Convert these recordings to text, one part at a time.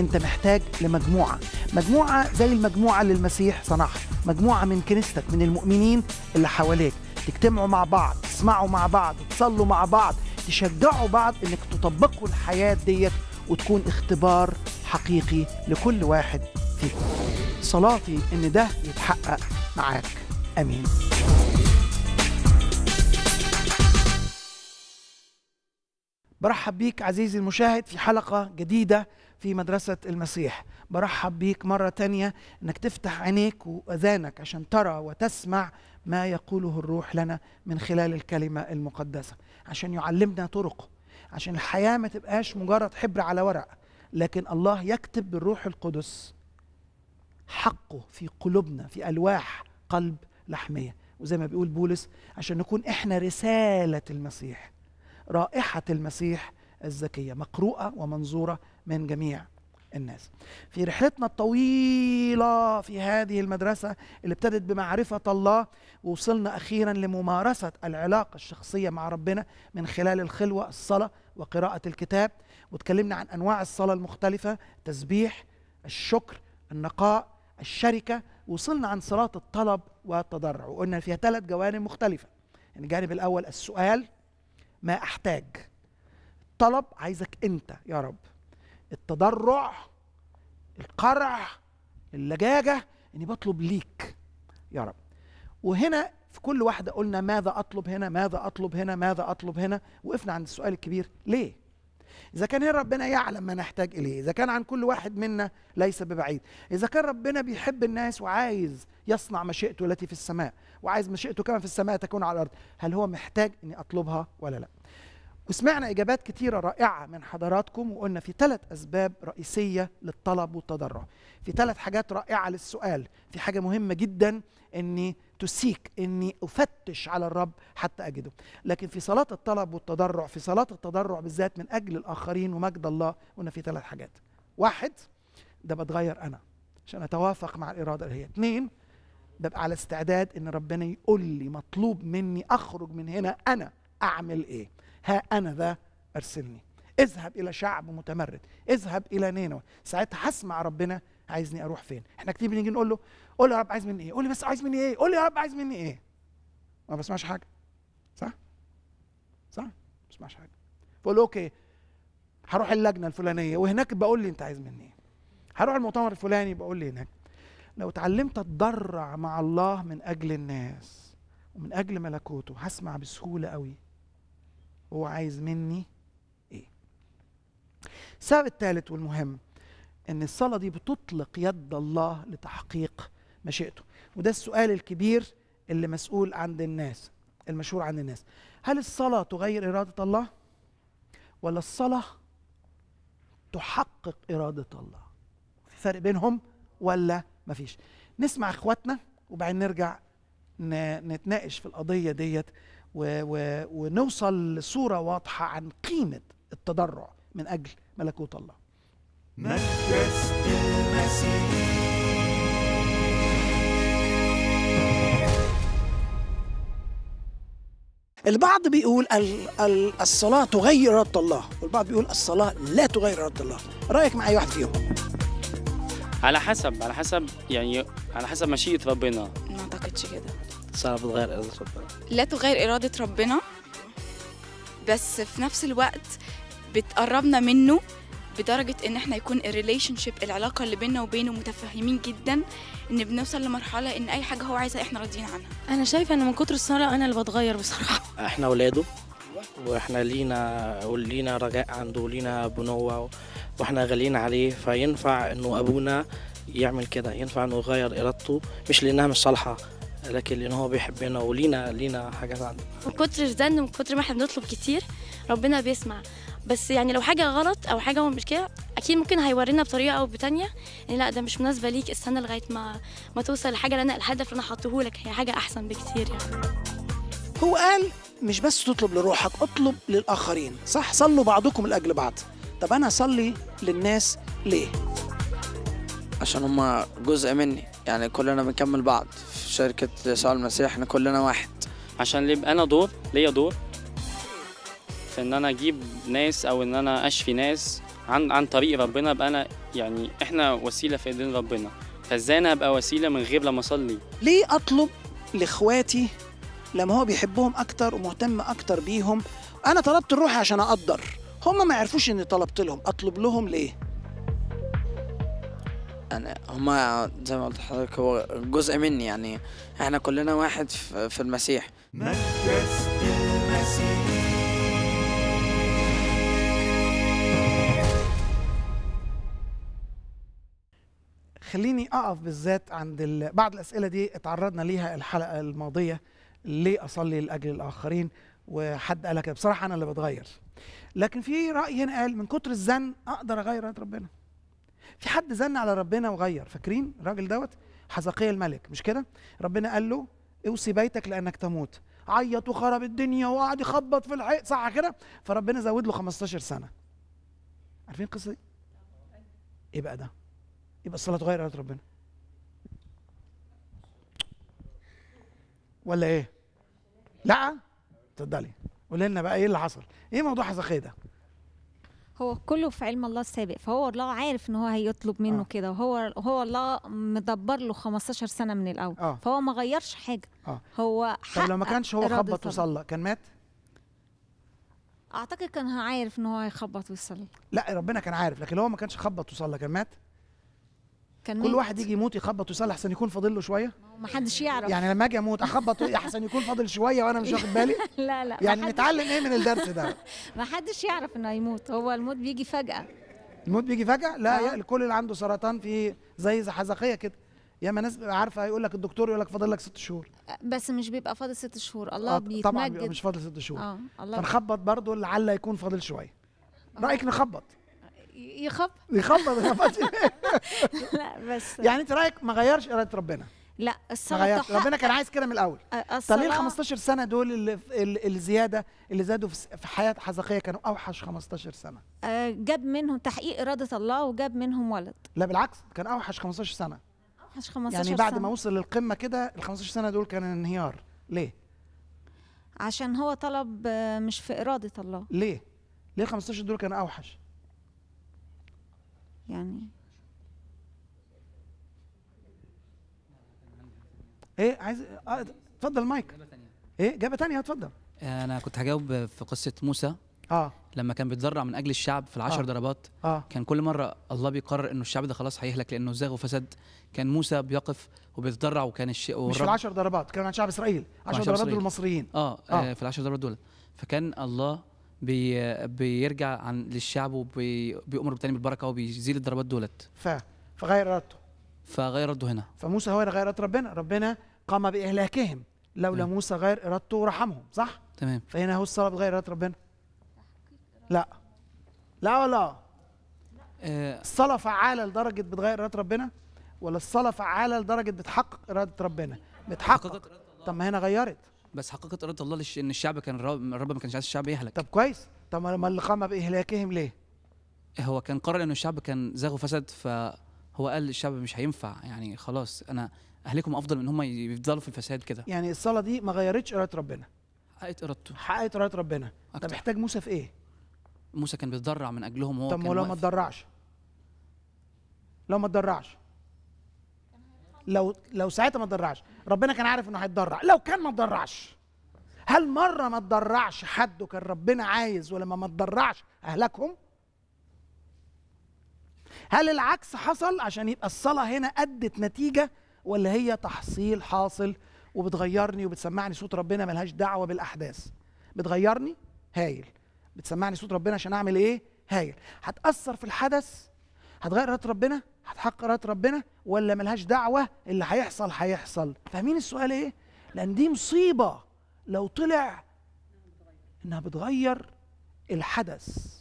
انت محتاج لمجموعه مجموعه زي المجموعه اللي المسيح صنعها مجموعه من كنيستك من المؤمنين اللي حواليك تجتمعوا مع بعض تسمعوا مع بعض تصلوا مع بعض تشجعوا بعض انك تطبقوا الحياه ديت وتكون اختبار حقيقي لكل واحد فيكم صلاتي ان ده يتحقق معاك امين برحب بيك عزيزي المشاهد في حلقة جديدة في مدرسة المسيح برحب بيك مرة تانية أنك تفتح عينيك وأذانك عشان ترى وتسمع ما يقوله الروح لنا من خلال الكلمة المقدسة عشان يعلمنا طرقه عشان الحياة ما تبقاش مجرد حبر على ورق لكن الله يكتب بالروح القدس حقه في قلوبنا في ألواح قلب لحمية وزي ما بيقول بولس عشان نكون إحنا رسالة المسيح رائحة المسيح الزكية مقروءة ومنظورة من جميع الناس في رحلتنا الطويلة في هذه المدرسة اللي ابتدت بمعرفة الله ووصلنا أخيرا لممارسة العلاقة الشخصية مع ربنا من خلال الخلوة الصلاة وقراءة الكتاب وتكلمنا عن أنواع الصلاة المختلفة تسبيح الشكر النقاء الشركة وصلنا عن صلاة الطلب والتضرع وقلنا فيها ثلاث جوانب مختلفة الجانب الأول السؤال ما أحتاج الطلب عايزك أنت يا رب التضرع القرع اللجاجة اني بطلب ليك يا رب وهنا في كل واحدة قلنا ماذا أطلب هنا ماذا أطلب هنا ماذا أطلب هنا وقفنا عند السؤال الكبير ليه إذا كان هنا ربنا يعلم ما نحتاج إليه إذا كان عن كل واحد منا ليس ببعيد إذا كان ربنا بيحب الناس وعايز يصنع مشيئته التي في السماء وعايز مشيئته كما في السماء تكون على الأرض هل هو محتاج أني أطلبها ولا لا وسمعنا اجابات كتيره رائعه من حضراتكم وقلنا في ثلاث اسباب رئيسيه للطلب والتضرع في ثلاث حاجات رائعه للسؤال في حاجه مهمه جدا اني تسيك اني افتش على الرب حتى اجده لكن في صلاه الطلب والتضرع في صلاه التضرع بالذات من اجل الاخرين ومجد الله قلنا في ثلاث حاجات واحد ده بتغير انا عشان اتوافق مع الاراده اللي هي اثنين ببقى على استعداد ان ربنا يقول لي مطلوب مني اخرج من هنا انا اعمل ايه ها أنا ذا أرسلني اذهب إلى شعب متمرد اذهب إلى نينوى ساعتها هسمع ربنا عايزني أروح فين احنا كتير بنيجي نقول له قول يا رب عايز مني إيه قول لي بس عايز مني إيه قول لي يا رب عايز مني إيه ما بسمعش حاجة صح صح ما بسمعش حاجة بقول له أوكي هروح اللجنة الفلانية وهناك بقول لي أنت عايز مني إيه هروح المؤتمر الفلاني بقول لي هناك لو اتعلمت اتضرع مع الله من اجل الناس ومن اجل ملكوته هسمع بسهوله قوي هو عايز مني ايه السبب الثالث والمهم ان الصلاه دي بتطلق يد الله لتحقيق مشيئته وده السؤال الكبير اللي مسؤول عند الناس المشهور عند الناس هل الصلاه تغير اراده الله ولا الصلاه تحقق اراده الله في فرق بينهم ولا مفيش نسمع اخواتنا وبعدين نرجع نتناقش في القضيه ديت و ونوصل لصورة واضحة عن قيمة التضرع من أجل ملكوت الله مجلس المسيح البعض بيقول الصلاة تغير رد الله والبعض بيقول الصلاة لا تغير رد الله رأيك مع أي واحد فيهم على حسب على حسب يعني على حسب مشيئة ربنا ما أعتقدش كده صعب تغير إرادة ربنا لا تغير إرادة ربنا بس في نفس الوقت بتقربنا منه بدرجة إن إحنا يكون الريليشن شيب العلاقة اللي بيننا وبينه متفاهمين جدا إن بنوصل لمرحلة إن أي حاجة هو عايزها إحنا راضيين عنها. أنا شايفة إن من كتر الصلاة أنا اللي بتغير بصراحة. إحنا ولاده وإحنا لينا ولينا رجاء عنده ولينا بنوة وإحنا غاليين عليه فينفع إنه أبونا يعمل كده ينفع إنه يغير إرادته مش لأنها مش صالحة لكن لان هو بيحبنا ولينا لينا حاجات عنده من كتر الذنب من كتر ما احنا بنطلب كتير ربنا بيسمع بس يعني لو حاجه غلط او حاجه هو مش كده اكيد ممكن هيورينا بطريقه او بتانية يعني لا ده مش مناسبه ليك استنى لغايه ما ما توصل لحاجه اللي انا الهدف اللي انا حاطه لك هي حاجه احسن بكتير يعني هو قال مش بس تطلب لروحك اطلب للاخرين صح صلوا بعضكم لاجل بعض طب انا اصلي للناس ليه عشان هما جزء مني يعني كلنا بنكمل بعض شركة يسوع المسيح احنا كلنا واحد عشان يبقى انا دور ليا دور في ان انا اجيب ناس او ان انا اشفي ناس عن عن طريق ربنا ابقى انا يعني احنا وسيله في ايدين ربنا فازاي انا ابقى وسيله من غير لما اصلي ليه اطلب لاخواتي لما هو بيحبهم اكتر ومهتم اكتر بيهم انا طلبت الروح عشان اقدر هم ما يعرفوش اني طلبت لهم اطلب لهم ليه يعني هما زي ما قلت لحضرتك هو جزء مني يعني احنا كلنا واحد في المسيح مجلس المسيح خليني اقف بالذات عند بعض الاسئله دي اتعرضنا ليها الحلقه الماضيه ليه اصلي لاجل الاخرين وحد قال لك بصراحه انا اللي بتغير لكن في راي هنا قال من كتر الزن اقدر اغير ربنا في حد زن على ربنا وغير فاكرين الراجل دوت حزقية الملك مش كده ربنا قال له اوصي بيتك لانك تموت عيط وخرب الدنيا وقعد يخبط في الحيط صح كده فربنا زود له 15 سنه عارفين القصه دي ايه بقى ده يبقى الصلاه تغير اراده ربنا ولا ايه لا تفضلي قولي لنا بقى ايه اللي حصل ايه موضوع حزقيه ده هو كله في علم الله السابق فهو الله عارف ان هو هيطلب منه آه. كده وهو هو الله مدبر له 15 سنه من الاول آه. فهو ما غيرش حاجه آه. هو طب لو ما كانش هو خبط وصلى كان مات اعتقد كان عارف ان هو هيخبط ويصلي لا ربنا كان عارف لكن لو هو ما كانش خبط وصلى كان مات كان كل واحد يجي يموت يخبط ويصلي احسن يكون فاضل له شويه ما حدش يعرف يعني لما اجي اموت اخبط احسن يكون فاضل شويه وانا مش واخد بالي لا لا يعني نتعلم ايه من الدرس ده ما حدش يعرف انه هيموت هو الموت بيجي فجاه الموت بيجي فجاه لا آه. الكل اللي عنده سرطان في زي زحزقيه كده ياما ناس عارفه يقول لك الدكتور يقول لك فاضل لك ست شهور أه، بس مش بيبقى فاضل ست شهور الله آه بيتمجد طبعا بيبقى مش فاضل ست شهور اه الله فنخبط برضه لعل يكون فاضل شويه آه. رايك نخبط يخبط يخبط يخبط لا بس يعني انت رايك ما غيرش اراده ربنا لا الصلاه ربنا كان عايز كده من الاول طب ليه ال 15 سنه دول اللي الزياده اللي زادوا في حياه حزقيه كانوا اوحش 15 سنه جاب منهم تحقيق اراده الله وجاب منهم ولد لا بالعكس كان اوحش 15 سنه اوحش 15 سنه يعني بعد ما وصل للقمه كده ال 15 سنه دول كان انهيار ليه عشان هو طلب مش في اراده الله ليه ليه 15 دول كان اوحش يعني ايه عايز آه، اتفضل آه المايك ايه اجابه ثانيه اتفضل انا كنت هجاوب في قصه موسى اه لما كان بيتضرع من اجل الشعب في العشر آه. ضربات آه. كان كل مره الله بيقرر انه الشعب ده خلاص هيهلك لانه زاغ وفسد كان موسى بيقف وبيتضرع وكان الشيء مش في العشر ضربات كان عن شعب اسرائيل عشر ضربات دول المصريين آه. آه. اه في العشر ضربات دول فكان الله بي بيرجع عن للشعب وبيؤمر بالتنميه بالبركه وبيزيل الضربات دولت ف فغير ارادته فغير رده هنا فموسى هو اللي غير اراده ربنا ربنا قام باهلاكهم لولا موسى غير ارادته ورحمهم صح تمام فهنا هو الصلاه بغير اراده ربنا لا لا ولا لا آه. الصلاه فعاله لدرجه بتغير اراده ربنا ولا الصلاه فعاله لدرجه بتحقق اراده ربنا بتحقق طب ما هنا غيرت بس حققت اراده الله لش... ان الشعب كان الرب ما كانش عايز الشعب يهلك طب كويس طب ما اللي قام باهلاكهم ليه؟ هو كان قرر ان الشعب كان زاغ وفسد فهو قال الشعب مش هينفع يعني خلاص انا اهلكم افضل من هم يفضلوا في الفساد كده يعني الصلاه دي ما غيرتش اراده ربنا حققت ارادته حققت اراده ربنا أكتر. طب احتاج موسى في ايه؟ موسى كان بيتضرع من اجلهم هو طب ولو ما تضرعش لو ما تضرعش لو لو ساعتها ما تضرعش ربنا كان عارف انه هيتضرع لو كان ما تضرعش هل مره ما تضرعش حد وكان ربنا عايز ولما ما تضرعش اهلكهم هل العكس حصل عشان يبقى الصلاه هنا ادت نتيجه ولا هي تحصيل حاصل وبتغيرني وبتسمعني صوت ربنا ملهاش دعوه بالاحداث بتغيرني هايل بتسمعني صوت ربنا عشان اعمل ايه هايل هتاثر في الحدث هتغير اراده ربنا هتحقق رايه ربنا ولا ملهاش دعوه اللي هيحصل هيحصل فاهمين السؤال ايه لان دي مصيبه لو طلع انها بتغير الحدث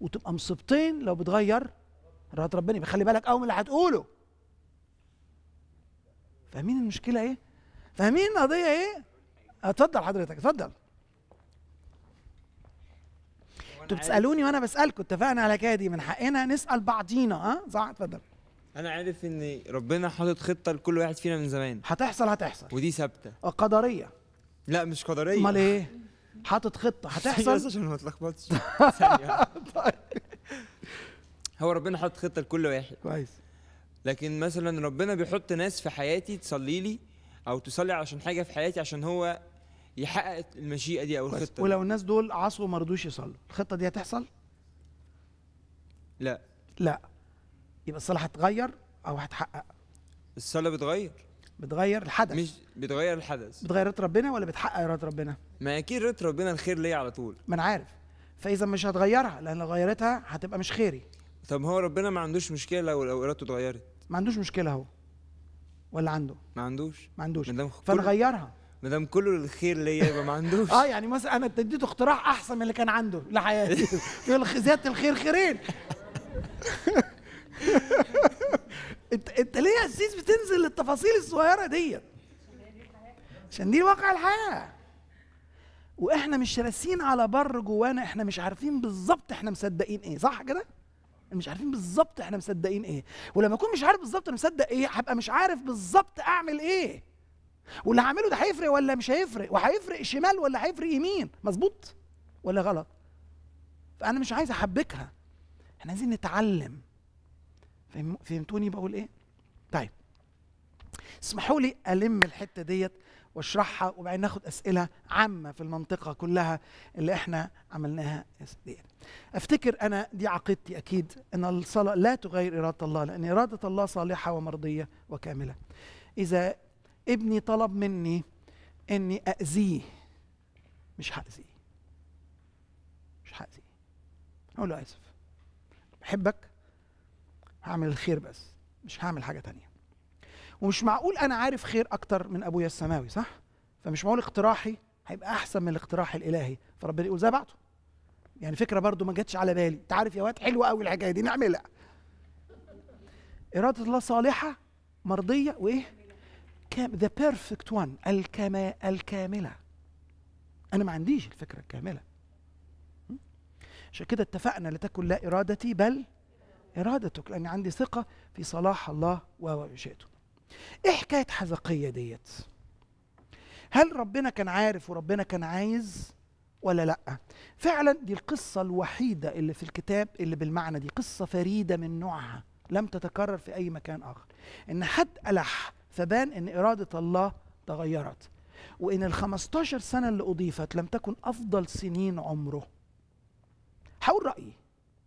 وتبقى مصيبتين لو بتغير رايه ربنا بخلي خلي بالك قوي اللي هتقوله فاهمين المشكله ايه فاهمين القضيه ايه اتفضل حضرتك اتفضل انتوا بتسالوني وانا بسالكم اتفقنا على كده دي من حقنا نسال بعضينا ها صح اتفضل انا عارف ان ربنا حاطط خطه لكل واحد فينا من زمان هتحصل هتحصل ودي ثابته آه، قدريه لا مش قدريه امال ايه حاطط خطه هتحصل بس عشان ما تلخبطش طيب. هو ربنا حاطط خطه لكل واحد كويس لكن مثلا ربنا بيحط ناس في حياتي تصلي لي او تصلي عشان حاجه في حياتي عشان هو يحقق المشيئه دي او الخطه ولو الناس دول عصوا ما رضوش يصلوا الخطه دي هتحصل لا لا يبقى الصلاه هتتغير او هتحقق الصلاه بتغير بتغير الحدث مش بتغير الحدث بتغير رضا ربنا ولا بتحقق رضا ربنا ما اكيد رضا ربنا الخير ليا على طول ما انا عارف فاذا مش هتغيرها لان لو غيرتها هتبقى مش خيري طب هو ربنا ما عندوش مشكله لو ارادته اتغيرت ما عندوش مشكله هو ولا عنده ما عندوش ما عندوش فنغيرها ما دام كله الخير ليا يبقى ما عندوش اه يعني مثلا انا اديته اقتراح احسن من اللي كان عنده لحياتي في الخزات الخير خيرين انت انت ليه يا اسيس بتنزل للتفاصيل الصغيره ديت عشان دي واقع الحياه واحنا مش راسين على بر جوانا احنا مش عارفين بالظبط احنا مصدقين ايه صح كده مش عارفين بالظبط احنا مصدقين ايه ولما اكون مش عارف بالظبط انا مصدق ايه هبقى مش عارف بالظبط اعمل ايه واللي هعمله ده هيفرق ولا مش هيفرق وهيفرق شمال ولا هيفرق يمين مظبوط ولا غلط فانا مش عايز احبكها احنا عايزين نتعلم فهمتوني بقول ايه طيب اسمحوا لي الم الحته ديت واشرحها وبعدين ناخد اسئله عامه في المنطقه كلها اللي احنا عملناها دي. افتكر انا دي عقيدتي اكيد ان الصلاه لا تغير اراده الله لان اراده الله صالحه ومرضيه وكامله اذا ابني طلب مني اني اذيه مش هاذيه مش هاذيه اقول له اسف بحبك هعمل الخير بس مش هعمل حاجه تانية ومش معقول انا عارف خير اكتر من ابويا السماوي صح فمش معقول اقتراحي هيبقى احسن من الاقتراح الالهي فربنا يقول زي بعضه يعني فكره برضو ما جاتش على بالي انت عارف يا واد حلوه قوي الحكايه دي نعملها اراده الله صالحه مرضيه وايه الكام ذا بيرفكت وان الكامله انا ما عنديش الفكره الكامله عشان كده اتفقنا لتكن لا ارادتي بل ارادتك لاني عندي ثقه في صلاح الله وشئته ايه حكايه حزقيه ديت هل ربنا كان عارف وربنا كان عايز ولا لا فعلا دي القصه الوحيده اللي في الكتاب اللي بالمعنى دي قصه فريده من نوعها لم تتكرر في اي مكان اخر ان حد الح فبان ان اراده الله تغيرت وان ال 15 سنه اللي اضيفت لم تكن افضل سنين عمره هقول رايي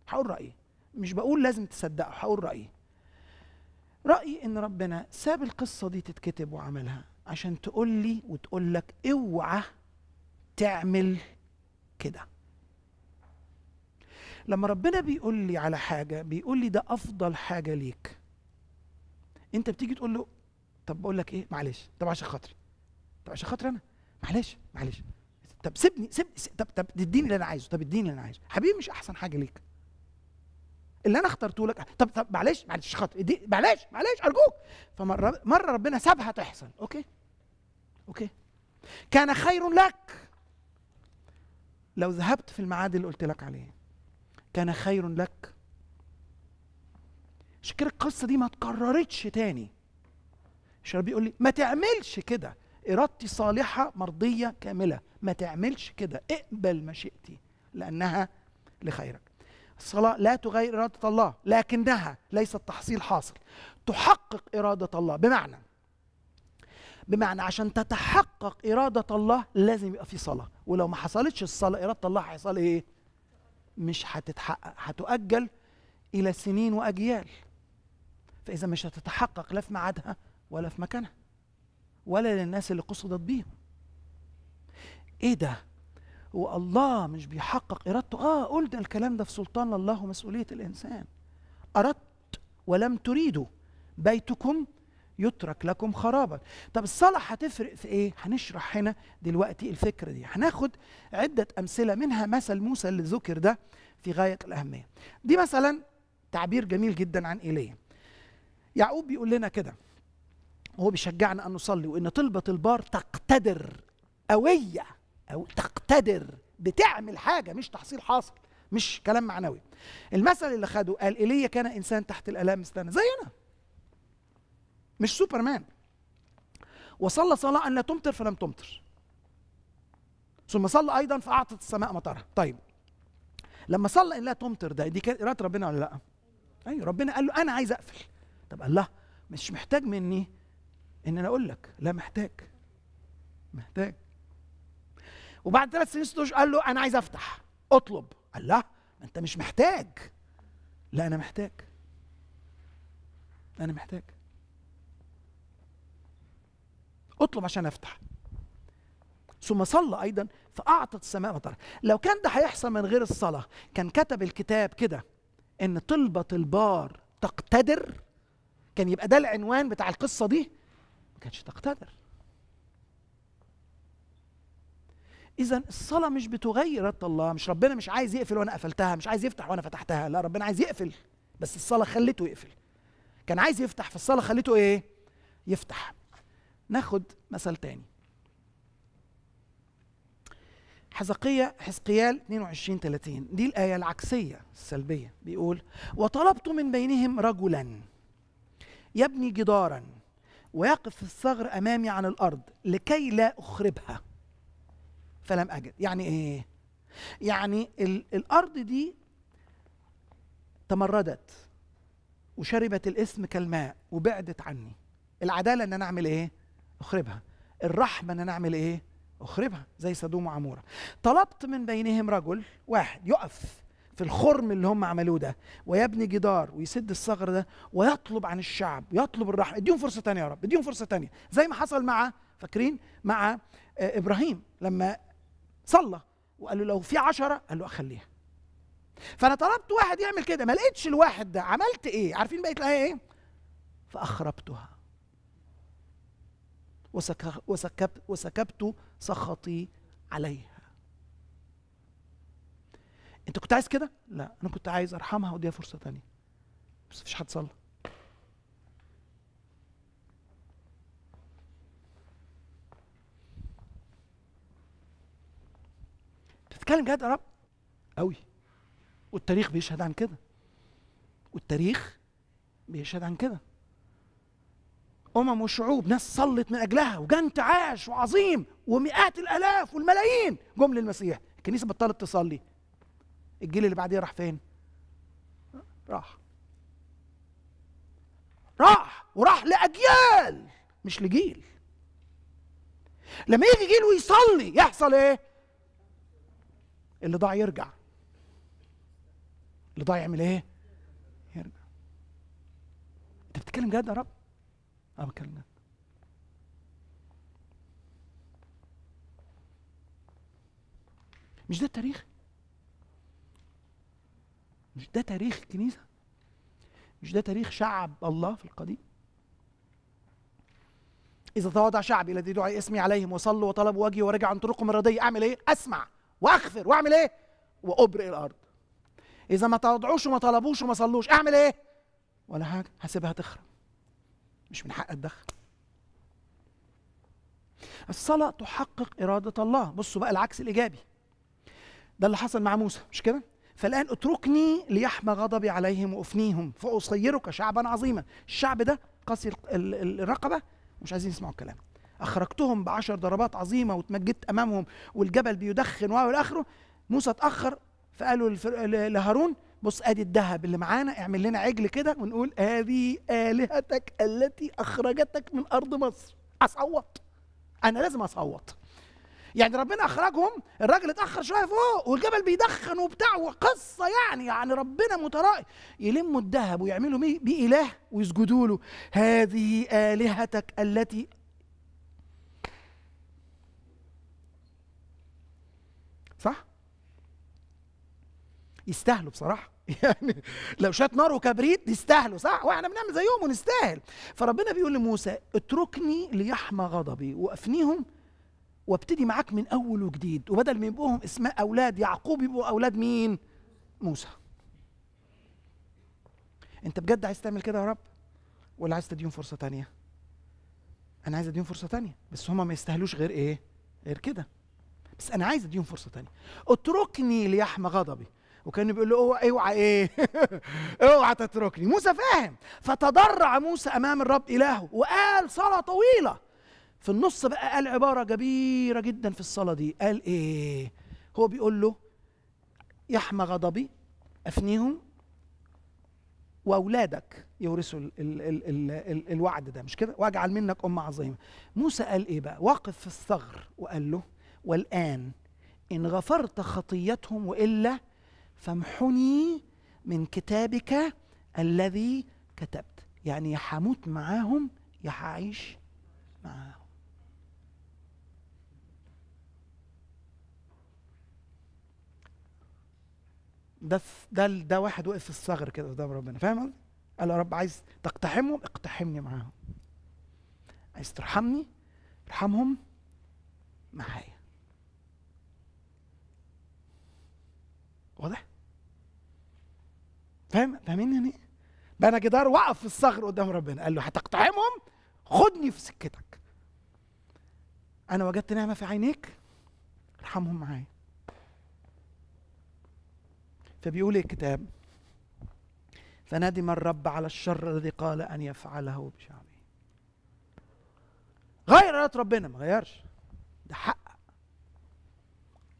هقول رايي مش بقول لازم تصدقه هقول رايي رايي ان ربنا ساب القصه دي تتكتب وعملها عشان تقول لي وتقول لك اوعى تعمل كده لما ربنا بيقول لي على حاجه بيقول لي ده افضل حاجه ليك انت بتيجي تقول له طب بقول لك ايه معلش طب عشان خاطري طب عشان خاطري انا معلش معلش طب سيبني سيبني طب طب اديني اللي انا عايزه طب اديني اللي انا عايزه حبيبي مش احسن حاجه ليك اللي انا اخترته لك طب طب معلش معلش خاطري خاطر معلش معلش ارجوك فمره مره ربنا سابها تحصل اوكي اوكي كان خير لك لو ذهبت في الميعاد اللي قلت لك عليه كان خير لك عشان كده القصه دي ما اتكررتش تاني الشربيني يقول لي ما تعملش كده ارادتي صالحه مرضيه كامله ما تعملش كده اقبل مشيئتي لانها لخيرك الصلاة لا تغير إرادة الله لكنها ليست تحصيل حاصل تحقق إرادة الله بمعنى بمعنى عشان تتحقق إرادة الله لازم يبقى في صلاة ولو ما حصلتش الصلاة إرادة الله هيحصل إيه؟ مش هتتحقق هتؤجل إلى سنين وأجيال فإذا مش هتتحقق لا في ميعادها ولا في مكانها ولا للناس اللي قصدت بيهم ايه ده هو الله مش بيحقق ارادته اه قلنا الكلام ده في سلطان الله ومسؤوليه الانسان اردت ولم تريدوا بيتكم يترك لكم خرابا طب الصلاة هتفرق في ايه هنشرح هنا دلوقتي الفكرة دي هناخد عدة امثلة منها مثل موسى اللي ذكر ده في غاية الاهمية دي مثلا تعبير جميل جدا عن ايليا يعقوب بيقول لنا كده هو بيشجعنا أن نصلي وإن طلبة البار تقتدر قوية أو تقتدر بتعمل حاجة مش تحصيل حاصل مش كلام معنوي المثل اللي خده قال ايليا كان انسان تحت الالام استنى زينا مش سوبرمان وصلى صلاه ان لا تمطر فلم تمطر ثم صلى ايضا فاعطت السماء مطرها طيب لما صلى ان لا تمطر ده دي كانت اراده ربنا ولا لا ايوه ربنا قال له انا عايز اقفل طب الله مش محتاج مني ان انا اقول لك لا محتاج محتاج وبعد ثلاث سنين ستوش قال له انا عايز افتح اطلب قال لا ما انت مش محتاج لا انا محتاج انا محتاج اطلب عشان افتح ثم صلى ايضا فاعطت السماء مطر لو كان ده هيحصل من غير الصلاه كان كتب الكتاب كده ان طلبه البار تقتدر كان يبقى ده العنوان بتاع القصه دي ما كانتش تقتدر اذا الصلاه مش بتغير الله مش ربنا مش عايز يقفل وانا قفلتها مش عايز يفتح وانا فتحتها لا ربنا عايز يقفل بس الصلاه خلته يقفل كان عايز يفتح فالصلاه خلته ايه يفتح ناخد مثل تاني حزقية حزقيال 22 30 دي الآية العكسية السلبية بيقول وطلبت من بينهم رجلا يبني جدارا ويقف الصغر امامي عن الارض لكي لا اخربها فلم اجد يعني ايه يعني الارض دي تمردت وشربت الاسم كالماء وبعدت عني العداله ان انا اعمل ايه اخربها الرحمه ان انا اعمل ايه اخربها زي سدوم وعموره طلبت من بينهم رجل واحد يقف في الخرم اللي هم عملوه ده ويبني جدار ويسد الثغر ده ويطلب عن الشعب يطلب الرحمه اديهم فرصه تانية يا رب اديهم فرصه تانية زي ما حصل مع فاكرين مع آه، ابراهيم لما صلى وقال له لو في عشرة قال له اخليها فانا طلبت واحد يعمل كده ما لقيتش الواحد ده عملت ايه عارفين بقيت الايه ايه فاخربتها وسكبت وسكبت سخطي عليها انت كنت عايز كده لا انا كنت عايز ارحمها واديها فرصه تانية بس مفيش حد صلى بتتكلم جد يا رب قوي والتاريخ بيشهد عن كده والتاريخ بيشهد عن كده امم وشعوب ناس صلت من اجلها وجنت عاش وعظيم ومئات الالاف والملايين جم للمسيح الكنيسه بطلت تصلي الجيل اللي بعديه راح فين راح راح وراح لاجيال مش لجيل لما يجي جيل ويصلي يحصل ايه اللي ضاع يرجع اللي ضاع يعمل ايه يرجع انت بتتكلم جد يا رب انا بتكلم جد مش ده التاريخ مش ده تاريخ الكنيسه مش ده تاريخ شعب الله في القديم اذا تواضع شعبي الذي دعي اسمي عليهم وصلوا وطلبوا وجهي ورجع عن طرقهم الرديه اعمل ايه اسمع واغفر واعمل ايه وابرئ الارض اذا ما تواضعوش وما طلبوش وما صلوش اعمل ايه ولا حاجه هسيبها تخرب مش من حق اتدخل الصلاة تحقق إرادة الله بصوا بقى العكس الإيجابي ده اللي حصل مع موسى مش كده فالآن اتركني ليحمى غضبي عليهم وأفنيهم فأصيرك شعبا عظيما الشعب ده قاسي الرقبة مش عايزين يسمعوا الكلام أخرجتهم بعشر ضربات عظيمة وتمجدت أمامهم والجبل بيدخن وإلى آخره موسى اتأخر فقالوا لهارون بص ادي الذهب اللي معانا اعمل لنا عجل كده ونقول هذه الهتك التي اخرجتك من ارض مصر اصوت انا لازم اصوت يعني ربنا اخرجهم الراجل اتاخر شويه فوق والجبل بيدخن وبتاع وقصه يعني يعني ربنا مترائي يلموا الذهب ويعملوا بيه اله ويسجدوا له هذه الهتك التي صح يستاهلوا بصراحه يعني لو شات نار وكبريت يستاهلوا صح واحنا بنعمل زيهم ونستاهل فربنا بيقول لموسى اتركني ليحمى غضبي وافنيهم وابتدي معاك من اول وجديد وبدل ما يبقوهم اسماء اولاد يعقوب يبقوا اولاد مين موسى انت بجد عايز تعمل كده يا رب ولا عايز تديهم فرصه تانية انا عايز اديهم فرصه تانية بس هما ما يستاهلوش غير ايه غير كده بس انا عايز اديهم فرصه تانية اتركني ليحمى غضبي وكان بيقول له اوعى ايه اوعى تتركني موسى فاهم فتضرع موسى امام الرب الهه وقال صلاه طويله في النص بقى قال عبارة كبيرة جدا في الصلاة دي قال إيه هو بيقول له يحمى غضبي أفنيهم واولادك يورثوا الوعد ده مش كده واجعل منك امه عظيمه موسى قال ايه بقى وقف في الثغر وقال له والان ان غفرت خطيتهم والا فامحني من كتابك الذي كتبت يعني يا هموت معاهم يا هعيش معاهم ده ده ده واحد وقف في الثغر كده قدام ربنا فاهم قصدي؟ قال يا رب عايز تقتحمهم اقتحمني معاهم عايز ترحمني ارحمهم معايا واضح فاهم فاهمين يعني ايه بنى جدار وقف في الصغر قدام ربنا قال له هتقتحمهم خدني في سكتك انا وجدت نعمه في عينيك ارحمهم معايا فبيقول إيه الكتاب فندم الرب على الشر الذي قال أن يفعله بشعبه غير إرادة ربنا ما غيرش ده حقق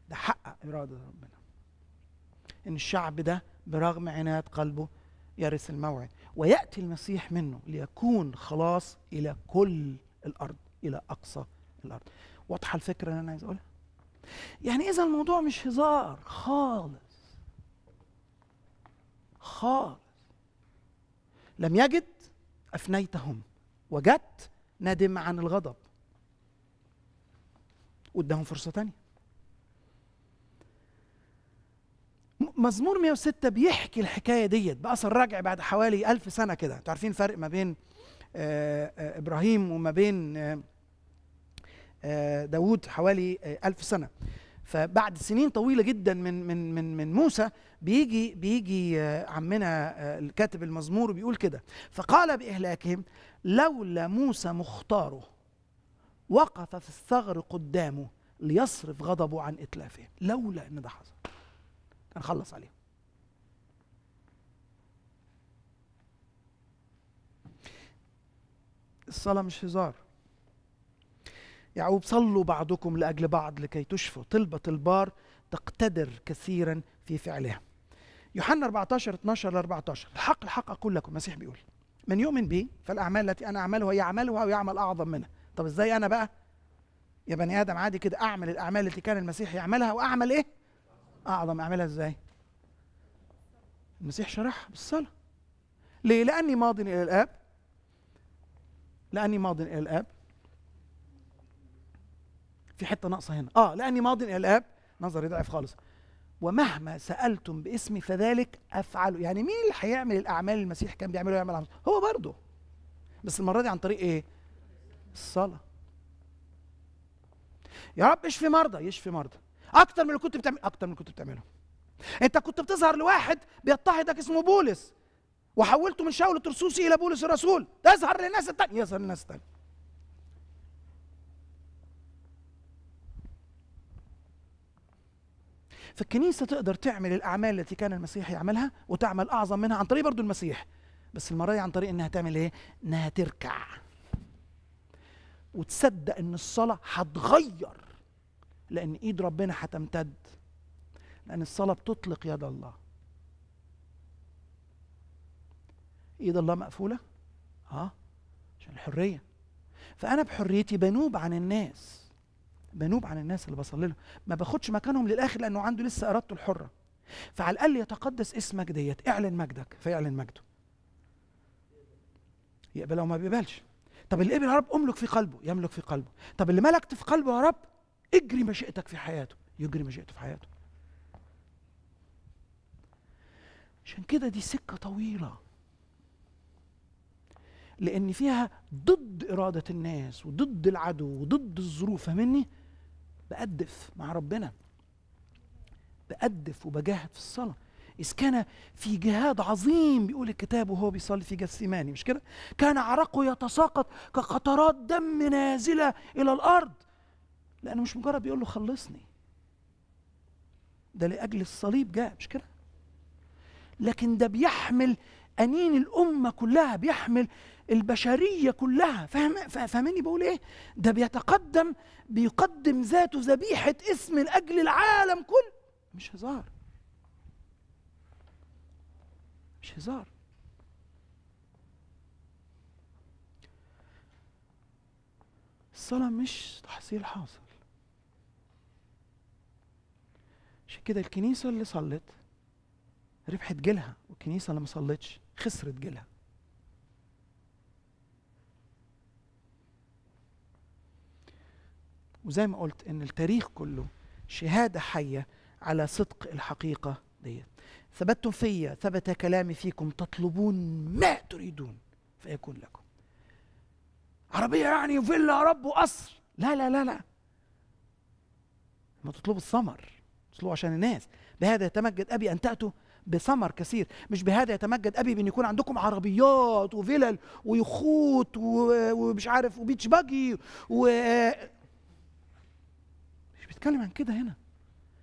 ده حقق إرادة ربنا إن الشعب ده برغم عناد قلبه يرث الموعد ويأتي المسيح منه ليكون خلاص إلى كل الأرض إلى أقصى الأرض واضحة الفكرة اللي أنا عايز أقولها يعني إذا الموضوع مش هزار خالص خالص لم يجد أفنيتهم وجدت ندم عن الغضب وادهم فرصة تانية مزمور 106 بيحكي الحكاية ديت بأثر رجع بعد حوالي ألف سنة كده انتوا عارفين فرق ما بين آه، آه، إبراهيم وما بين آه، داوود داود حوالي ألف سنة فبعد سنين طويله جدا من من من من موسى بيجي بيجي آه، عمنا آه، الكاتب المزمور بيقول كده فقال باهلاكهم لولا موسى مختاره وقف في الثغر قدامه ليصرف غضبه عن اتلافهم لولا ان ده حصل كان خلص عليهم الصلاه مش هزار يعقوب يعني صلوا بعضكم لأجل بعض لكي تشفوا طلبة البار تقتدر كثيرا في فعلها يوحنا 14 12 ل 14 الحق الحق أقول لكم المسيح بيقول من يؤمن بي فالأعمال التي أنا أعملها يعملها ويعمل أعظم منها طب إزاي أنا بقى يا بني آدم عادي كده أعمل الأعمال التي كان المسيح يعملها وأعمل إيه أعظم أعملها إزاي المسيح شرحها بالصلاة ليه لأني ماض إلى الآب لأني ماض إلى الآب في حته ناقصه هنا اه لاني ماض الى الاب نظري ضعيف خالص ومهما سالتم باسمي فذلك افعله يعني مين اللي هيعمل الاعمال المسيح كان بيعمله يعمل هو برضه بس المره دي عن طريق ايه الصلاه يا رب اشفي مرضى يشفي مرضى اكتر من اللي كنت بتعمل اكتر من اللي كنت بتعمله انت كنت بتظهر لواحد بيضطهدك اسمه بولس وحولته من شاول الترسوسي الى بولس الرسول تظهر للناس الثانيه يظهر للناس الثانيه فالكنيسه تقدر تعمل الاعمال التي كان المسيح يعملها وتعمل اعظم منها عن طريق برضو المسيح بس المره دي عن طريق انها تعمل ايه انها تركع وتصدق ان الصلاه هتغير لان ايد ربنا هتمتد لان الصلاه بتطلق يد الله ايد الله مقفوله اه عشان الحريه فانا بحريتي بنوب عن الناس بنوب عن الناس اللي بصلي لهم ما باخدش مكانهم للاخر لانه عنده لسه ارادته الحره فعلى الاقل يتقدس اسمك ديت اعلن مجدك فيعلن مجده يقبل او ما بيقبلش طب اللي قبل يا رب املك في قلبه يملك في قلبه طب اللي ملكت في قلبه يا رب اجري مشيئتك في حياته يجري مشيئته في حياته عشان كده دي سكه طويله لان فيها ضد اراده الناس وضد العدو وضد الظروف فاهمني بقدف مع ربنا بقدف وبجاهد في الصلاة إذ كان في جهاد عظيم بيقول الكتاب وهو بيصلي في جثيماني مش كده؟ كان عرقه يتساقط كقطرات دم نازلة إلى الأرض لأنه مش مجرد بيقول له خلصني ده لأجل الصليب جاء مش كده؟ لكن ده بيحمل أنين الأمة كلها بيحمل البشرية كلها فاهم فاهماني بقول إيه؟ ده بيتقدم بيقدم ذاته ذبيحة اسم لأجل العالم كله مش هزار مش هزار الصلاة مش تحصيل حاصل عشان كده الكنيسة اللي صلت ربحت جيلها والكنيسة اللي ما صلتش خسرت جيلها وزي ما قلت ان التاريخ كله شهاده حيه على صدق الحقيقه ديت ثبتتم فيا ثبت كلامي فيكم تطلبون ما تريدون فيكون لكم عربيه يعني فيلا يا رب وقصر لا لا لا لا ما تطلبوا الثمر تطلبوا عشان الناس بهذا يتمجد ابي ان تاتوا بثمر كثير مش بهذا يتمجد ابي بان يكون عندكم عربيات وفلل ويخوت ومش عارف وبيتش باجي و بيتكلم عن كده هنا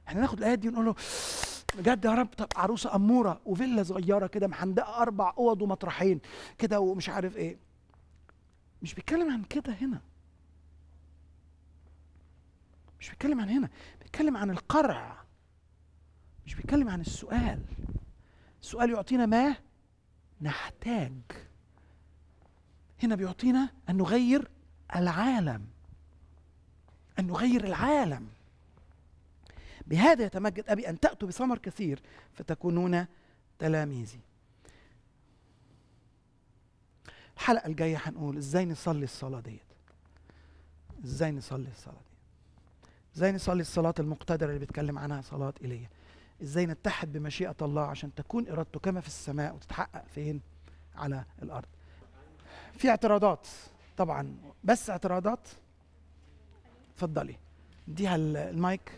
احنا ناخد الايات دي ونقول له بجد يا رب طب عروسه اموره وفيلا صغيره كده محندقه اربع اوض ومطرحين كده ومش عارف ايه مش بيتكلم عن كده هنا مش بيتكلم عن هنا بيتكلم عن القرع مش بيتكلم عن السؤال السؤال يعطينا ما نحتاج هنا بيعطينا ان نغير العالم ان نغير العالم بهذا يتمجد أبي أن تأتوا بثمر كثير فتكونون تلاميذي الحلقة الجاية هنقول ازاي نصلي الصلاة ديت ازاي نصلي الصلاة ديت ازاي نصلي الصلاة المقتدرة اللي بيتكلم عنها صلاة إيليا ازاي نتحد بمشيئة الله عشان تكون إرادته كما في السماء وتتحقق فين على الأرض في اعتراضات طبعا بس اعتراضات اتفضلي اديها المايك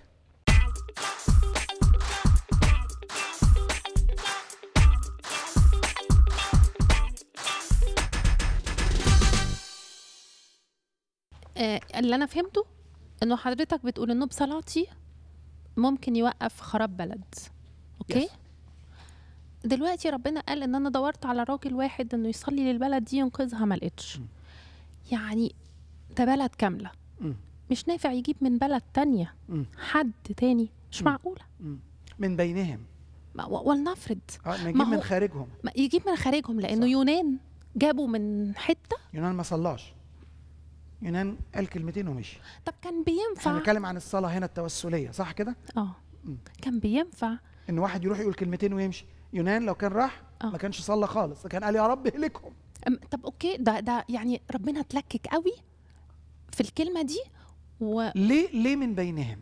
آه اللي انا فهمته انه حضرتك بتقول انه بصلاتي ممكن يوقف خراب بلد اوكي yes. دلوقتي ربنا قال ان انا دورت على راجل واحد انه يصلي للبلد دي ينقذها ما لقيتش يعني ده بلد كامله م. مش نافع يجيب من بلد تانية م. حد تاني مش م. معقوله من بينهم ولنفرض اه ما يجيب من خارجهم ما يجيب من خارجهم لانه صح. يونان جابوا من حته يونان ما صلاش يونان قال كلمتين ومشي طب كان بينفع احنا بنتكلم عن الصلاه هنا التوسليه صح كده اه كان بينفع ان واحد يروح يقول كلمتين ويمشي يونان لو كان راح أوه. ما كانش صلى خالص كان قال يا رب اهلكهم طب اوكي ده ده يعني ربنا اتلكك قوي في الكلمه دي و... ليه ليه من بينهم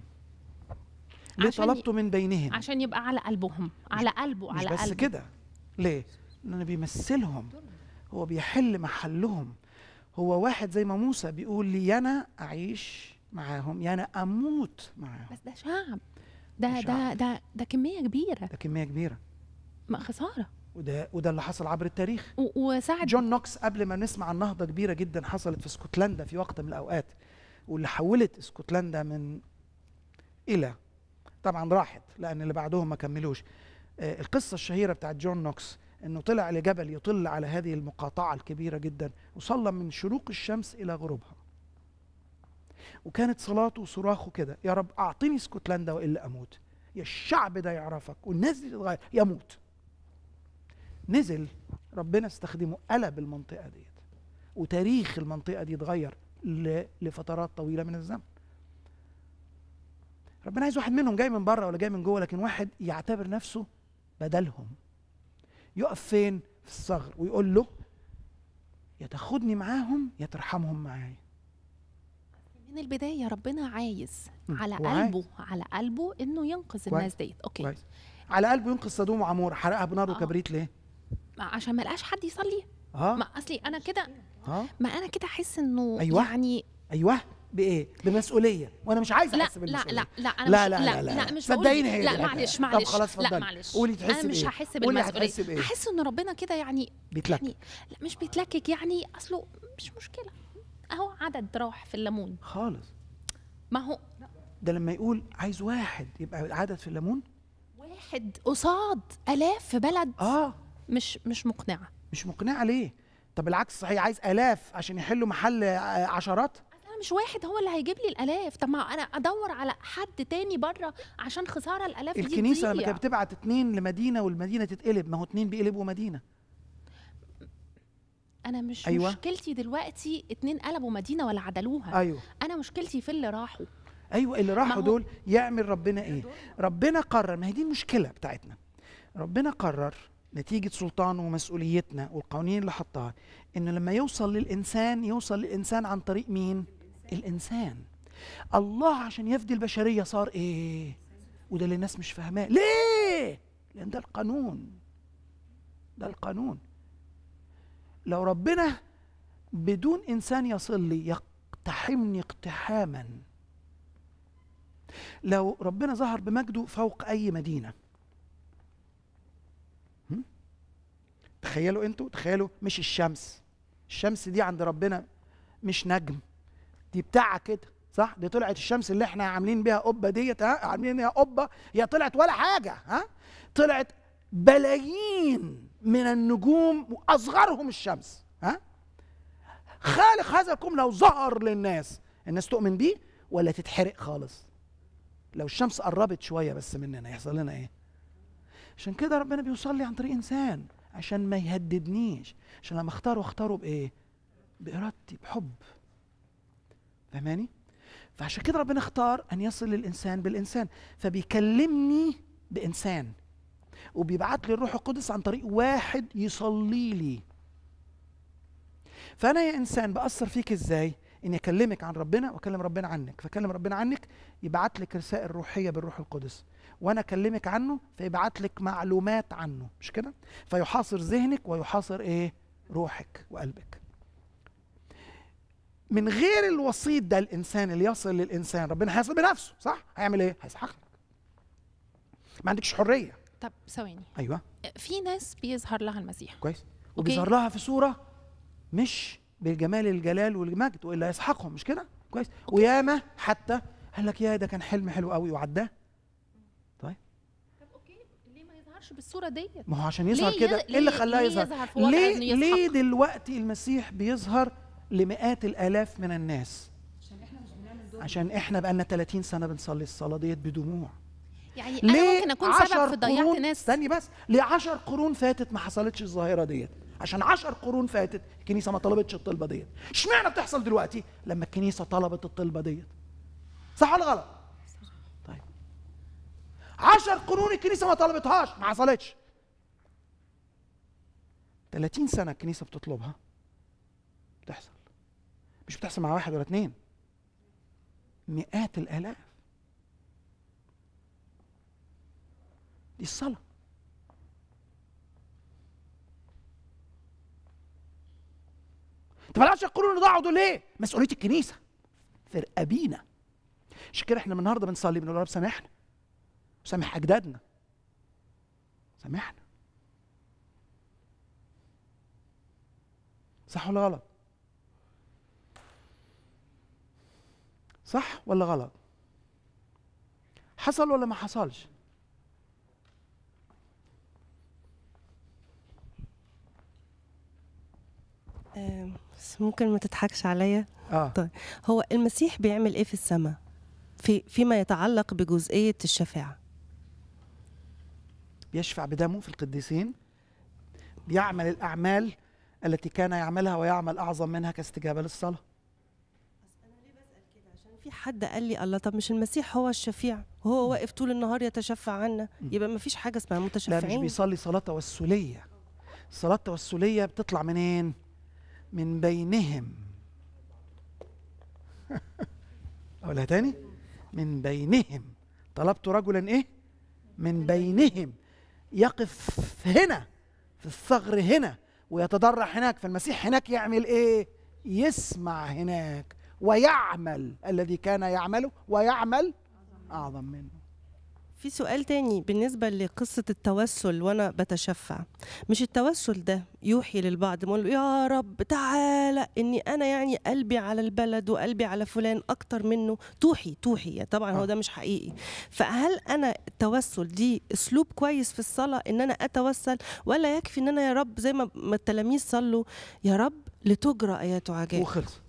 ليه طلبته من بينهم عشان يبقى على قلبهم على قلبه على مش بس قلبه بس كده ليه لانه بيمثلهم هو بيحل محلهم هو واحد زي ما موسى بيقول لي أنا أعيش معاهم يا أنا أموت معاهم بس ده شعب ده ده ده ده كمية كبيرة ده كمية كبيرة ما خسارة وده وده اللي حصل عبر التاريخ وساعد جون نوكس قبل ما نسمع عن نهضة كبيرة جدا حصلت في اسكتلندا في وقت من الأوقات واللي حولت اسكتلندا من إلى طبعا راحت لأن اللي بعدهم ما كملوش آه، القصة الشهيرة بتاعت جون نوكس انه طلع لجبل يطل على هذه المقاطعه الكبيره جدا وصلى من شروق الشمس الى غروبها وكانت صلاته وصراخه كده يا رب اعطني اسكتلندا والا اموت يا الشعب ده يعرفك والناس دي تتغير يموت نزل ربنا استخدمه قلب المنطقه ديت وتاريخ المنطقه دي اتغير لفترات طويله من الزمن ربنا عايز واحد منهم جاي من بره ولا جاي من جوه لكن واحد يعتبر نفسه بدلهم يقف فين في الثغر ويقول له يا تاخدني معاهم يا ترحمهم معايا من البدايه ربنا عايز على قلبه على قلبه انه ينقذ الناس ديت اوكي وعايز. على قلبه ينقذ صدوم وعمور حرقها بنار آه. وكبريت ليه عشان ما لقاش حد يصلي اه ما اصلي انا كده آه. ما انا كده احس انه أيوة. يعني ايوه بايه بمسؤوليه وانا مش عايز احس بالمسؤوليه لا لا لا لا, لا, لا, لا, لا, لا مش صدقيني هي لا معلش معلش طب خلاص لا معلش قولي تحسي انا مش هحس بالمسؤوليه هحس ان ربنا كده يعني بيتلكك يعني لا مش بيتلكك يعني اصله مش مشكله اهو عدد راح في الليمون خالص ما هو ده لما يقول عايز واحد يبقى عدد في الليمون واحد قصاد الاف في بلد اه مش مش مقنعه مش مقنعه ليه طب العكس صحيح عايز الاف عشان يحلوا محل آه، عشرات مش واحد هو اللي هيجيب لي الالاف طب ما انا ادور على حد تاني بره عشان خساره الالاف الكنيسة دي الكنيسه لما كانت بتبعت اتنين لمدينه والمدينه تتقلب ما هو اتنين بيقلبوا مدينه انا مش أيوة. مشكلتي دلوقتي اتنين قلبوا مدينه ولا عدلوها أيوة. انا مشكلتي في اللي راحوا ايوه اللي راحوا دول يعمل ربنا ايه ربنا قرر ما هي دي المشكله بتاعتنا ربنا قرر نتيجة سلطانه ومسؤوليتنا والقوانين اللي حطها إنه لما يوصل للإنسان يوصل للإنسان عن طريق مين؟ الانسان الله عشان يفدي البشريه صار ايه وده اللي الناس مش فاهماه ليه لان ده القانون ده القانون لو ربنا بدون انسان يصل لي يقتحمني اقتحاما لو ربنا ظهر بمجده فوق اي مدينه تخيلوا انتوا تخيلوا مش الشمس الشمس دي عند ربنا مش نجم دي بتاعة كده صح دي طلعت الشمس اللي احنا عاملين بيها قبه ديت ها عاملين بيها قبه هي طلعت ولا حاجه ها طلعت بلايين من النجوم واصغرهم الشمس ها خالق هذا الكون لو ظهر للناس الناس تؤمن بيه ولا تتحرق خالص لو الشمس قربت شويه بس مننا يحصل لنا ايه عشان كده ربنا بيوصل لي عن طريق انسان عشان ما يهددنيش عشان لما اختاره اختاره بايه بارادتي بحب فهماني؟ فعشان كده ربنا اختار ان يصل الانسان بالانسان فبيكلمني بانسان وبيبعت لي الروح القدس عن طريق واحد يصلي لي فانا يا انسان باثر فيك ازاي اني اكلمك عن ربنا واكلم ربنا عنك فكلم ربنا عنك يبعت لك رسائل روحيه بالروح القدس وانا اكلمك عنه فيبعت لك معلومات عنه مش كده فيحاصر ذهنك ويحاصر ايه روحك وقلبك من غير الوسيط ده الانسان اللي يصل للانسان ربنا هيصل بنفسه صح هيعمل ايه هيسحقك ما عندكش حريه طب ثواني ايوه في ناس بيظهر لها المسيح كويس وبيظهر لها في صوره مش بالجمال الجلال والمجد والا يسحقهم مش كده كويس وياما حتى قال لك يا ده كان حلم حلو قوي وعداه طيب طب اوكي ليه ما يظهرش بالصوره ديت ما هو عشان يظهر كده ايه اللي خلاه يظهر ليه ليه, ليه دلوقتي المسيح بيظهر لمئات الالاف من الناس عشان احنا مش بنعمل عشان احنا بقالنا 30 سنه بنصلي الصلاه ديت بدموع يعني ليه انا ممكن اكون سبب في ضيعت ناس استني بس ليه 10 قرون فاتت ما حصلتش الظاهره ديت عشان 10 قرون فاتت الكنيسه ما طلبتش الطلبه ديت اشمعنى بتحصل دلوقتي لما الكنيسه طلبت الطلبه ديت صح ولا غلط طيب 10 قرون الكنيسه ما طلبتهاش ما حصلتش 30 سنه الكنيسه بتطلبها تحصل مش بتحصل مع واحد ولا اتنين مئات الالاف دي الصلاه طب العشر قرون ضاعوا دول ليه؟ مسؤوليه الكنيسه فرقه بينا عشان كده احنا النهارده بنصلي بنقول رب سامحنا وسامح اجدادنا سامحنا صح ولا غلط؟ صح ولا غلط حصل ولا ما حصلش بس ممكن ما تضحكش عليا آه. طيب هو المسيح بيعمل ايه في السماء في فيما يتعلق بجزئيه الشفاعه بيشفع بدمه في القديسين بيعمل الاعمال التي كان يعملها ويعمل اعظم منها كاستجابه للصلاه في حد قال لي الله طب مش المسيح هو الشفيع وهو واقف طول النهار يتشفع عنا يبقى ما فيش حاجه اسمها متشفعين لا مش بيصلي صلاه توسليه صلاه توسليه بتطلع منين من بينهم اقولها تاني من بينهم طلبت رجلا ايه من بينهم يقف هنا في الثغر هنا ويتضرع هناك فالمسيح هناك يعمل ايه يسمع هناك ويعمل الذي كان يعمله ويعمل أعظم منه في سؤال تاني بالنسبة لقصة التوسل وأنا بتشفع مش التوسل ده يوحي للبعض يقول يا رب تعالى إني أنا يعني قلبي على البلد وقلبي على فلان أكتر منه توحي توحي طبعا هو آه. ده مش حقيقي فهل أنا التوسل دي أسلوب كويس في الصلاة إن أنا أتوسل ولا يكفي إن أنا يا رب زي ما التلاميذ صلوا يا رب لتجرى آيات عجائب وخلص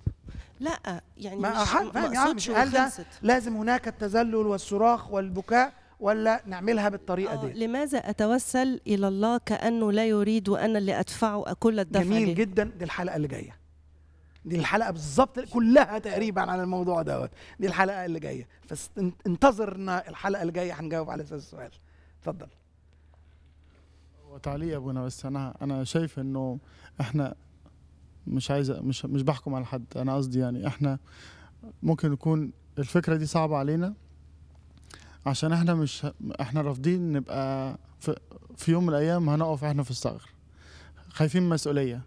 لا يعني ما مش حد ما يعني مش هل ده لازم هناك التذلل والصراخ والبكاء ولا نعملها بالطريقه آه، دي لماذا اتوسل الى الله كانه لا يريد وانا اللي ادفعه كل الدفع جميل جدا دي الحلقه اللي جايه دي الحلقه بالظبط كلها تقريبا عن الموضوع دوت دي الحلقه اللي جايه فانتظرنا الحلقه اللي جايه هنجاوب على اساس السؤال اتفضل وتعليق ابونا بس انا انا شايف انه احنا مش عايز مش مش بحكم على حد انا قصدي يعني احنا ممكن يكون الفكره دي صعبه علينا عشان احنا مش احنا رافضين نبقى في, في يوم من الايام هنقف احنا في الصغر خايفين من مسؤوليه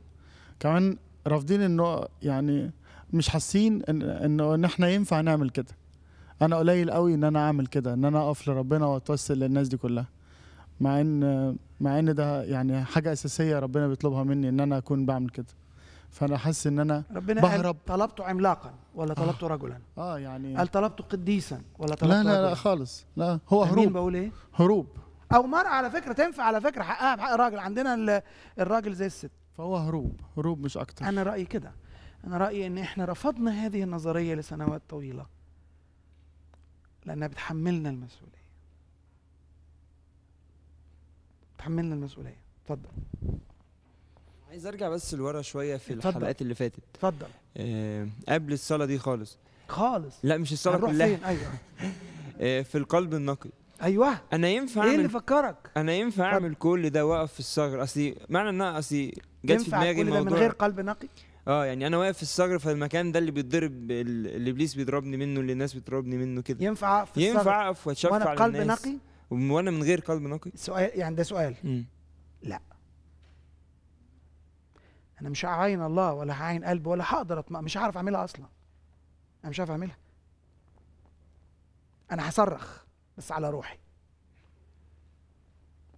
كمان رافضين انه يعني مش حاسين ان انه ان احنا ينفع نعمل كده انا قليل قوي ان انا اعمل كده ان انا اقف لربنا واتوسل للناس دي كلها مع ان مع ان ده يعني حاجه اساسيه ربنا بيطلبها مني ان انا اكون بعمل كده فانا حاسس ان انا ربنا بهرب طلبت عملاقا ولا آه. طلبت آه رجلا اه يعني هل طلبت قديسا ولا طلبت لا لا رجلاً؟ لا خالص لا هو هروب بقول ايه هروب او مرأة على فكره تنفع على فكره حقها بحق الراجل عندنا الراجل زي الست فهو هروب هروب مش اكتر انا رايي كده انا رايي ان احنا رفضنا هذه النظريه لسنوات طويله لانها بتحملنا المسؤوليه بتحملنا المسؤوليه اتفضل عايز ارجع بس لورا شويه في الحلقات الحلقات اللي فاتت اتفضل آه قبل الصلاه دي خالص خالص لا مش الصلاه كلها فين؟ ايوه آه في القلب النقي ايوه انا ينفع ايه اللي فكرك انا ينفع اعمل كل ده واقف في الثغر اصلي معنى ان انا اصلي جت في دماغي الموضوع من غير قلب نقي اه يعني انا واقف في الثغر فالمكان ده اللي بيتضرب اللي ابليس بيضربني منه اللي الناس بتضربني منه كده ينفع اقف في ينفع اقف واتشفع وانا قلب نقي وانا من غير قلب نقي سؤال يعني ده سؤال م. لا انا مش هعين الله ولا هعين قلب ولا هقدر مش هعرف اعملها اصلا انا مش عارف اعملها انا هصرخ بس على روحي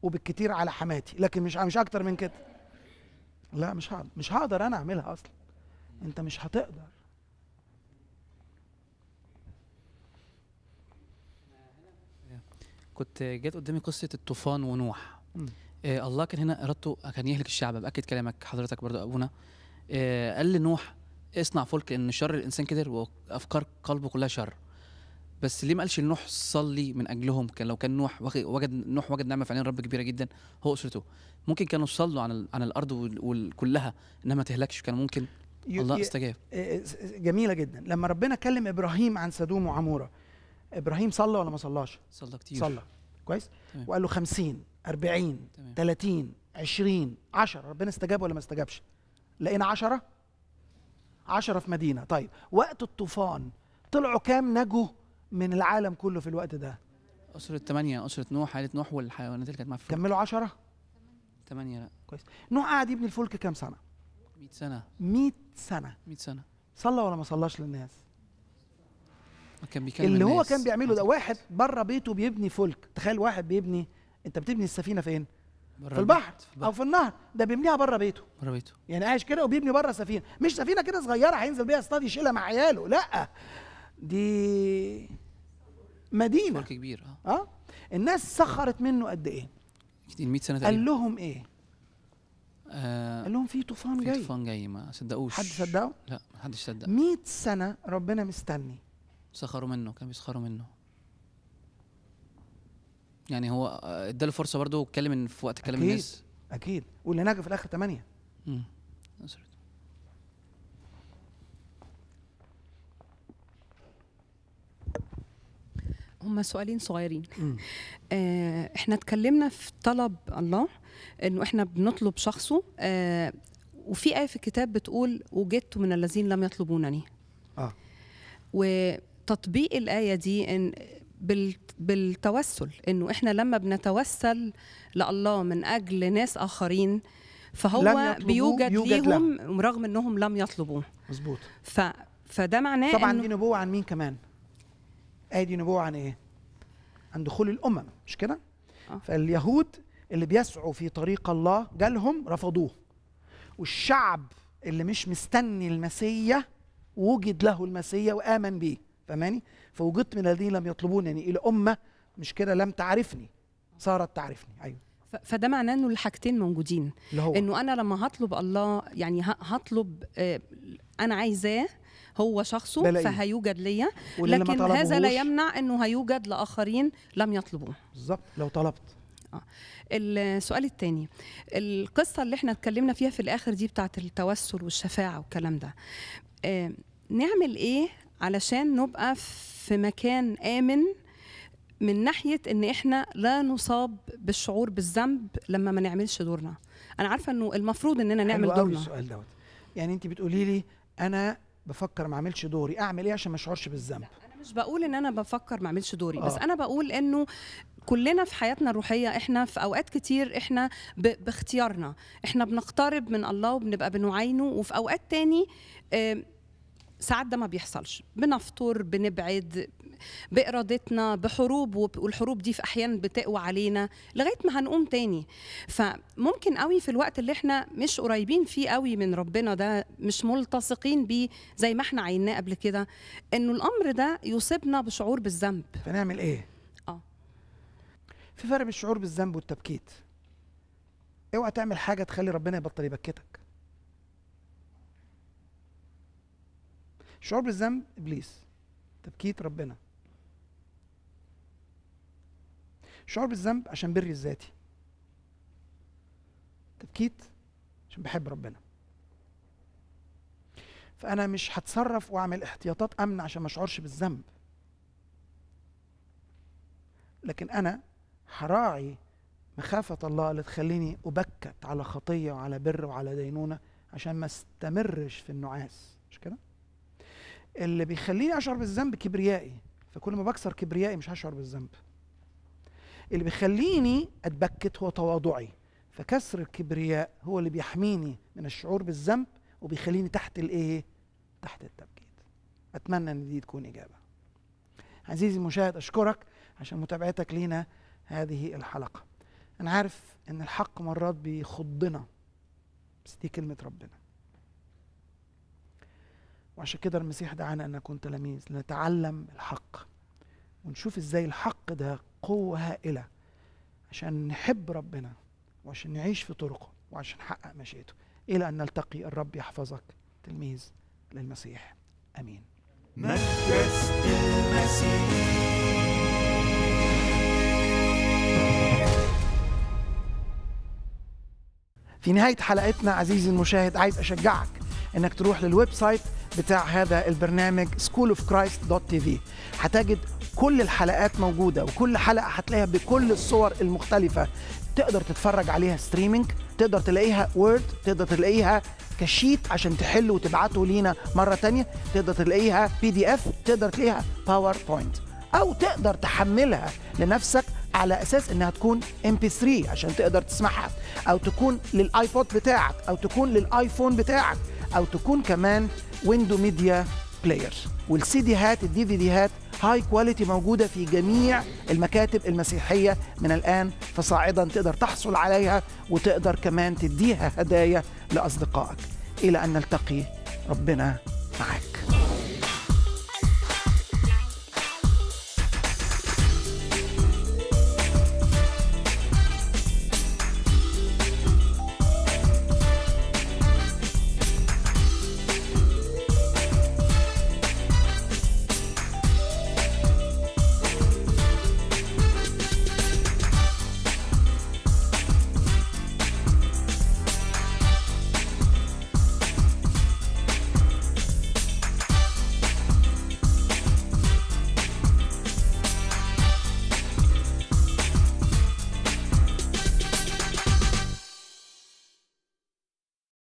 وبالكتير على حماتي لكن مش مش اكتر من كده لا مش هقدر مش هقدر انا اعملها اصلا انت مش هتقدر كنت جت قدامي قصه الطوفان ونوح آه، الله كان هنا ارادته كان يهلك الشعب باكد كلامك حضرتك برضو ابونا آه، قال لنوح اصنع فلك ان شر الانسان كده وافكار قلبه كلها شر بس ليه ما قالش نوح صلي من اجلهم كان لو كان نوح وجد نوح وجد نعمه في عين رب كبيره جدا هو اسرته ممكن كانوا صلوا عن عن الارض كلها انها ما تهلكش كان ممكن الله استجاب آه، جميله جدا لما ربنا كلم ابراهيم عن سدوم وعموره ابراهيم صلى ولا ما صلاش صلى كتير صلى كويس وقال له خمسين 40 30 20 10 ربنا استجاب ولا ما استجابش لقينا 10 10 في مدينه طيب وقت الطوفان طلعوا كام نجوا من العالم كله في الوقت ده أسرة 8 أسرة نوح عائلة نوح والحيوانات اللي كانت معاه كملوا 10 8 لا كويس نوح قعد يبني الفلك كام سنة 100 سنة 100 سنة 100 سنة صلى ولا ما صلاش للناس كان بيكلم اللي الناس. هو كان بيعمله ده واحد بره بيته بيبني فلك تخيل واحد بيبني انت بتبني السفينه فين في البحر, في البحر او في النهر ده بيبنيها بره بيته بره بيته يعني عايش كده وبيبني بره سفينه مش سفينه كده صغيره هينزل بيها يصطاد يشيلها مع عياله لا دي مدينه فرق كبير اه, آه؟ الناس سخرت منه قد ايه كتير 100 سنه قال لهم ايه آه قال لهم في طوفان جاي في طوفان جاي ما صدقوش حد صدقه لا ما حدش صدق 100 سنه ربنا مستني سخروا منه كانوا بيسخروا منه يعني هو آه، اداله فرصه برضه واتكلم ان في وقت كلام الناس اكيد واللي نجح في الاخر ثمانيه امم هما سؤالين صغيرين آه احنا اتكلمنا في طلب الله انه احنا بنطلب شخصه آه وفي ايه في الكتاب بتقول وجدت من الذين لم يطلبونني اه وتطبيق الايه دي ان بالتوسل انه احنا لما بنتوسل لله من اجل ناس اخرين فهو بيوجد ليهم لا. رغم انهم لم يطلبوه مظبوط ف فده معناه طبعا إنه دي نبوه عن مين كمان ادي آه، دي نبوه عن ايه عن دخول الامم مش كده آه. فاليهود اللي بيسعوا في طريق الله جالهم رفضوه والشعب اللي مش مستني المسيا وجد له المسيا وامن بيه فاهماني؟ فوجدت من الذين لم يطلبون يعني الى امه مش كده لم تعرفني صارت تعرفني ايوه فده معناه انه الحاجتين موجودين انه انا لما هطلب الله يعني هطلب آه، انا عايزاه هو شخصه بلاقيه. فهيوجد ليا لكن هذا لا يمنع انه هيوجد لاخرين لم يطلبوه بالظبط لو طلبت آه. السؤال الثاني القصه اللي احنا اتكلمنا فيها في الاخر دي بتاعه التوسل والشفاعه والكلام ده آه نعمل ايه علشان نبقى في مكان آمن من ناحية إن إحنا لا نصاب بالشعور بالذنب لما ما نعملش دورنا أنا عارفة إنه المفروض إننا نعمل دورنا قوي السؤال دوت يعني أنت بتقولي لي أنا بفكر ما أعملش دوري أعمل إيه عشان ما أشعرش بالذنب انا مش بقول ان انا بفكر ما اعملش دوري آه. بس انا بقول انه كلنا في حياتنا الروحيه احنا في اوقات كتير احنا باختيارنا احنا بنقترب من الله وبنبقى بنعاينه وفي اوقات تاني ساعات ده ما بيحصلش بنفطر بنبعد بارادتنا بحروب والحروب دي في احيان بتقوى علينا لغايه ما هنقوم تاني فممكن قوي في الوقت اللي احنا مش قريبين فيه قوي من ربنا ده مش ملتصقين بيه زي ما احنا عيناه قبل كده انه الامر ده يصيبنا بشعور بالذنب فنعمل ايه اه في فرق بين الشعور بالذنب والتبكيت اوعى تعمل حاجه تخلي ربنا يبطل يبكتك الشعور بالذنب ابليس تبكيت ربنا الشعور بالذنب عشان بري الذاتي تبكيت عشان بحب ربنا فانا مش هتصرف واعمل احتياطات امن عشان ما اشعرش بالذنب لكن انا هراعي مخافة الله اللي تخليني أبكت على خطية وعلى بر وعلى دينونة عشان ما استمرش في النعاس مش كده؟ اللي بيخليني اشعر بالذنب كبريائي فكل ما بكسر كبريائي مش هشعر بالذنب اللي بيخليني اتبكت هو تواضعي فكسر الكبرياء هو اللي بيحميني من الشعور بالذنب وبيخليني تحت الايه تحت التبكيت اتمنى ان دي تكون اجابه عزيزي المشاهد اشكرك عشان متابعتك لينا هذه الحلقه انا عارف ان الحق مرات بيخضنا بس دي كلمه ربنا وعشان كده المسيح دعانا ان نكون تلاميذ لنتعلم الحق ونشوف ازاي الحق ده قوه هائله عشان نحب ربنا وعشان نعيش في طرقه وعشان نحقق مشيئته الى ان نلتقي الرب يحفظك تلميذ للمسيح امين مجد المسيح في نهايه حلقتنا عزيزي المشاهد عايز اشجعك انك تروح للويب سايت بتاع هذا البرنامج schoolofchrist.tv هتجد كل الحلقات موجودة وكل حلقة هتلاقيها بكل الصور المختلفة تقدر تتفرج عليها ستريمينج تقدر تلاقيها وورد تقدر تلاقيها كشيت عشان تحل وتبعته لينا مرة تانية تقدر تلاقيها بي دي اف تقدر تلاقيها باوربوينت او تقدر تحملها لنفسك على اساس انها تكون ام بي 3 عشان تقدر تسمعها او تكون للايبود بتاعك او تكون للايفون بتاعك او تكون كمان ويندو ميديا بلاير والسي دي هات الدي في دي هات هاي كواليتي موجوده في جميع المكاتب المسيحيه من الان فصاعدا تقدر تحصل عليها وتقدر كمان تديها هدايا لاصدقائك الى ان نلتقي ربنا معاك